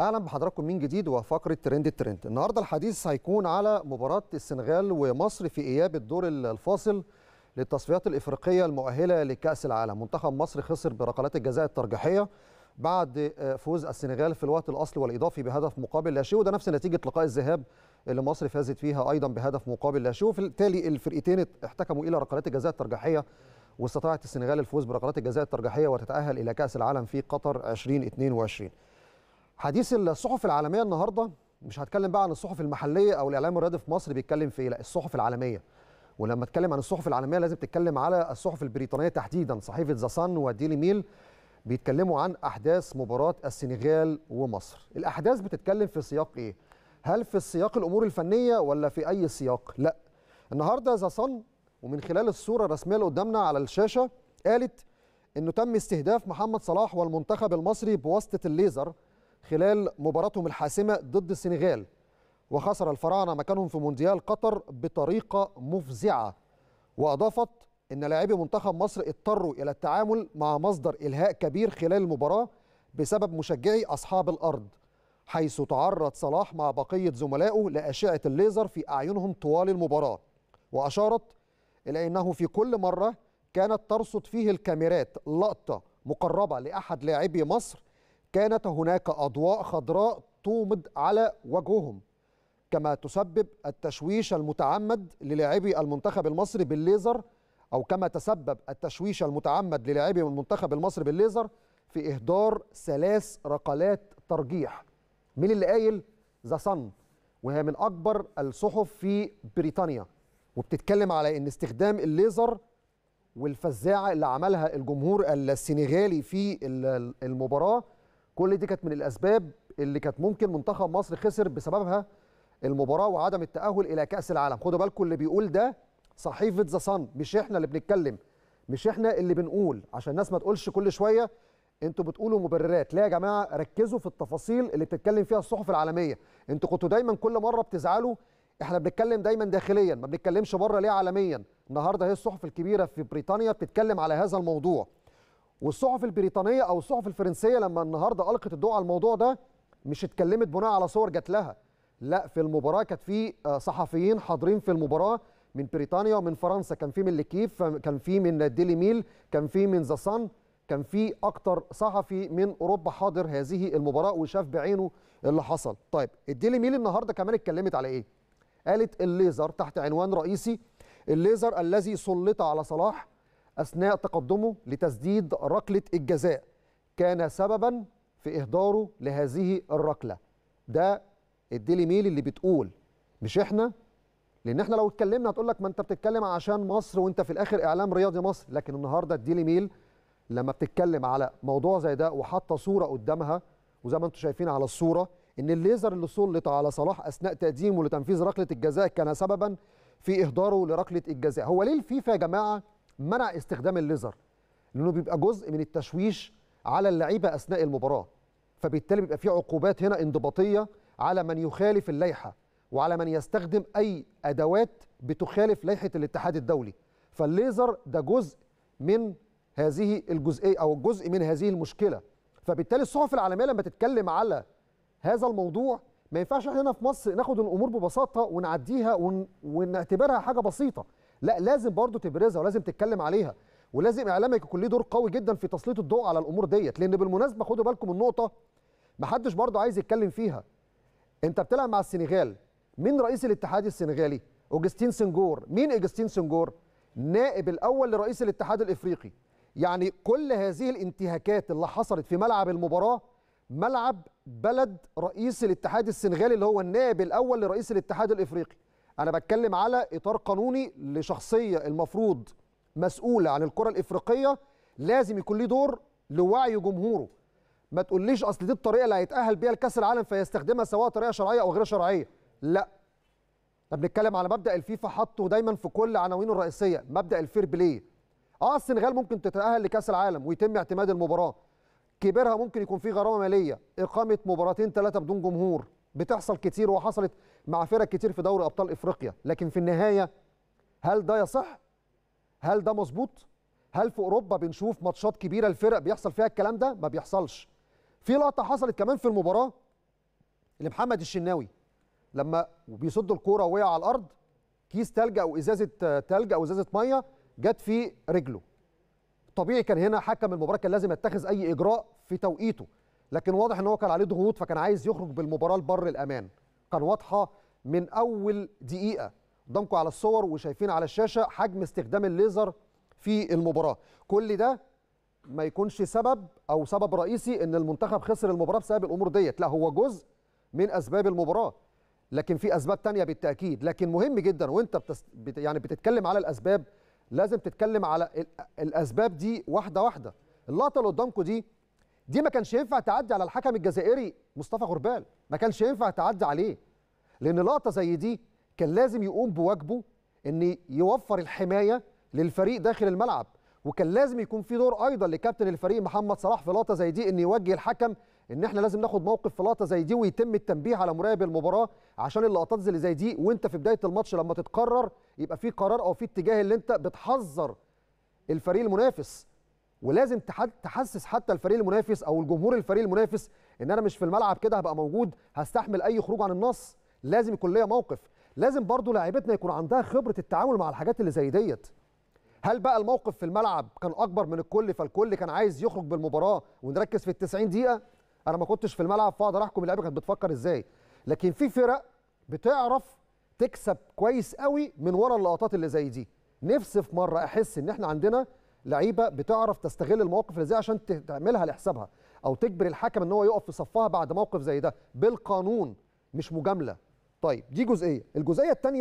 اهلا بحضراتكم من جديد وفقره ترند الترند النهارده الحديث هيكون على مباراه السنغال ومصر في اياب الدور الفاصل للتصفيات الافريقيه المؤهله لكاس العالم منتخب مصر خسر بركلات الجزاء الترجيحيه بعد فوز السنغال في الوقت الاصلي والاضافي بهدف مقابل لا شيء وده نفس نتيجه لقاء الذهاب اللي مصر فازت فيها ايضا بهدف مقابل لا شيء التالي الفرقتين احتكموا الى ركلات الجزاء الترجيحيه واستطاعت السنغال الفوز بركلات الجزاء الترجيحيه وتتاهل الى كاس العالم في قطر 2022 حديث الصحف العالميه النهارده مش هتكلم بقى عن الصحف المحليه او الاعلام الرياضي في مصر بيتكلم في ايه لا الصحف العالميه ولما اتكلم عن الصحف العالميه لازم تتكلم على الصحف البريطانيه تحديدا صحيفه ذا صن وديلي ميل بيتكلموا عن احداث مباراه السنغال ومصر الاحداث بتتكلم في سياق ايه هل في السياق الامور الفنيه ولا في اي سياق لا النهارده ذا صن ومن خلال الصوره الرسميه اللي قدامنا على الشاشه قالت انه تم استهداف محمد صلاح والمنتخب المصري بواسطه الليزر خلال مباراتهم الحاسمة ضد السنغال وخسر الفراعنة مكانهم في مونديال قطر بطريقة مفزعة وأضافت أن لاعبي منتخب مصر اضطروا إلى التعامل مع مصدر إلهاء كبير خلال المباراة بسبب مشجعي أصحاب الأرض حيث تعرض صلاح مع بقية زملائه لأشعة الليزر في أعينهم طوال المباراة وأشارت إلى أنه في كل مرة كانت ترصد فيه الكاميرات لقطة مقربة لأحد لاعبي مصر كانت هناك أضواء خضراء تومض على وجههم كما تسبب التشويش المتعمد للاعبي المنتخب المصري بالليزر أو كما تسبب التشويش المتعمد للاعبي المنتخب المصري بالليزر في إهدار ثلاث رقلات ترجيح مين اللي قايل ذا صن وهي من أكبر الصحف في بريطانيا وبتتكلم على ان استخدام الليزر والفزاعه اللي عملها الجمهور السنغالي في المباراه كل دي كانت من الاسباب اللي كانت ممكن منتخب مصر خسر بسببها المباراه وعدم التاهل الى كاس العالم خدوا بالكم اللي بيقول ده صحيفه ذا صن مش احنا اللي بنتكلم مش احنا اللي بنقول عشان الناس ما تقولش كل شويه انتوا بتقولوا مبررات لا يا جماعه ركزوا في التفاصيل اللي بتتكلم فيها الصحف العالميه انتوا كنتوا دايما كل مره بتزعلوا احنا بنتكلم دايما داخليا ما بنتكلمش بره ليه عالميا النهارده هي الصحف الكبيره في بريطانيا بتتكلم على هذا الموضوع والصحف البريطانيه او الصحف الفرنسيه لما النهارده القت الضوء على الموضوع ده مش اتكلمت بناء على صور جات لها لا في المباراه كانت في آه، صحفيين حاضرين في المباراه من بريطانيا ومن فرنسا كان في من لكيف كان في من ديلي ميل كان في من ذا صن كان في اكتر صحفي من اوروبا حاضر هذه المباراه وشاف بعينه اللي حصل طيب الديلي ميل النهارده كمان اتكلمت على ايه قالت الليزر تحت عنوان رئيسي الليزر الذي سلط على صلاح أثناء تقدمه لتسديد ركلة الجزاء كان سببا في إهداره لهذه الركلة ده الديلي ميل اللي بتقول مش احنا لان احنا لو اتكلمنا هتقول لك ما انت بتتكلم عشان مصر وانت في الاخر اعلام رياضي مصر لكن النهارده الديلي ميل لما بتتكلم على موضوع زي ده وحاطه صوره قدامها وزي ما انتم شايفين على الصوره ان الليزر اللي سلط على صلاح اثناء تقديمه لتنفيذ ركله الجزاء كان سببا في اهداره لركله الجزاء هو ليه الفيفا يا جماعه منع استخدام الليزر لانه بيبقى جزء من التشويش على اللعيبه اثناء المباراه فبالتالي بيبقى في عقوبات هنا انضباطيه على من يخالف اللائحه وعلى من يستخدم اي ادوات بتخالف لائحه الاتحاد الدولي فالليزر ده جزء من هذه الجزئيه او جزء من هذه المشكله فبالتالي الصحف العالميه لما تتكلم على هذا الموضوع ما ينفعش احنا هنا في مصر ناخد الامور ببساطه ونعديها ون... ونعتبرها حاجه بسيطه لا لازم برضه تبرزها ولازم تتكلم عليها ولازم اعلامك يكون ليه دور قوي جدا في تسليط الضوء على الامور ديت لان بالمناسبه خدوا بالكم النقطه محدش برضه عايز يتكلم فيها انت بتلعب مع السنغال مين رئيس الاتحاد السنغالي اوجستين سنجور مين اوجستين سنجور نائب الاول لرئيس الاتحاد الافريقي يعني كل هذه الانتهاكات اللي حصلت في ملعب المباراه ملعب بلد رئيس الاتحاد السنغالي اللي هو النائب الاول لرئيس الاتحاد الافريقي انا بتكلم على اطار قانوني لشخصيه المفروض مسؤوله عن الكره الافريقيه لازم يكون ليه دور لوعي جمهوره ما تقوليش اصل دي الطريقه اللي هيتاهل بيها لكاس العالم فيستخدمها سواء طريقه شرعيه او غير شرعيه لا احنا بنتكلم على مبدا الفيفا حطه دايما في كل عناوينه الرئيسيه مبدا الفير بلاي اه السنغال ممكن تتاهل لكاس العالم ويتم اعتماد المباراه كبرها ممكن يكون في غرامه ماليه اقامه مباراتين ثلاثه بدون جمهور بتحصل كتير وحصلت مع فرق كتير في دوري ابطال افريقيا لكن في النهايه هل ده يصح هل ده مظبوط هل في اوروبا بنشوف ماتشات كبيره الفرق بيحصل فيها الكلام ده ما بيحصلش في لقطه حصلت كمان في المباراه لمحمد الشناوي لما بيصد الكوره وقع على الارض كيس تلج او ازازه تلج او ازازه ميه جت في رجله طبيعي كان هنا حكم المباراه كان لازم يتخذ اي اجراء في توقيته لكن واضح ان هو كان عليه ضغوط فكان عايز يخرج بالمباراه لبر الامان كان واضحه من اول دقيقه قدامكم على الصور وشايفين على الشاشه حجم استخدام الليزر في المباراه كل ده ما يكونش سبب او سبب رئيسي ان المنتخب خسر المباراه بسبب الامور ديت لا هو جزء من اسباب المباراه لكن في اسباب تانية بالتاكيد لكن مهم جدا وانت بتس... بت... يعني بتتكلم على الاسباب لازم تتكلم على الاسباب دي واحده واحده اللقطه اللي قدامكم دي دي ما كانش ينفع تعدي على الحكم الجزائري مصطفى غربال ما كانش ينفع تعدي عليه لان لقطه زي دي كان لازم يقوم بواجبه ان يوفر الحمايه للفريق داخل الملعب وكان لازم يكون في دور ايضا لكابتن الفريق محمد صلاح في لقطه زي دي ان يوجه الحكم ان احنا لازم ناخد موقف في لقطه زي دي ويتم التنبيه على مراقب المباراه عشان اللقطات اللي زي دي وانت في بدايه الماتش لما تتقرر يبقى في قرار او في اتجاه اللي انت بتحذر الفريق المنافس ولازم تحسس حتى الفريق المنافس او الجمهور الفريق المنافس ان انا مش في الملعب كده هبقى موجود هستحمل اي خروج عن النص لازم يكون ليا موقف لازم برضو لاعيبتنا يكون عندها خبره التعامل مع الحاجات اللي زي ديت هل بقى الموقف في الملعب كان اكبر من الكل فالكل كان عايز يخرج بالمباراه ونركز في ال 90 دقيقه انا ما كنتش في الملعب فاقدر احكم اللعيبه كانت بتفكر ازاي لكن في فرق بتعرف تكسب كويس قوي من ورا اللقطات اللي زي دي نفسي في مره احس ان احنا عندنا لعيبه بتعرف تستغل المواقف اللي زي عشان تعملها لحسابها او تجبر الحكم ان هو يقف في صفها بعد موقف زي ده بالقانون مش مجامله طيب دي جزئيه الجزئيه الثانيه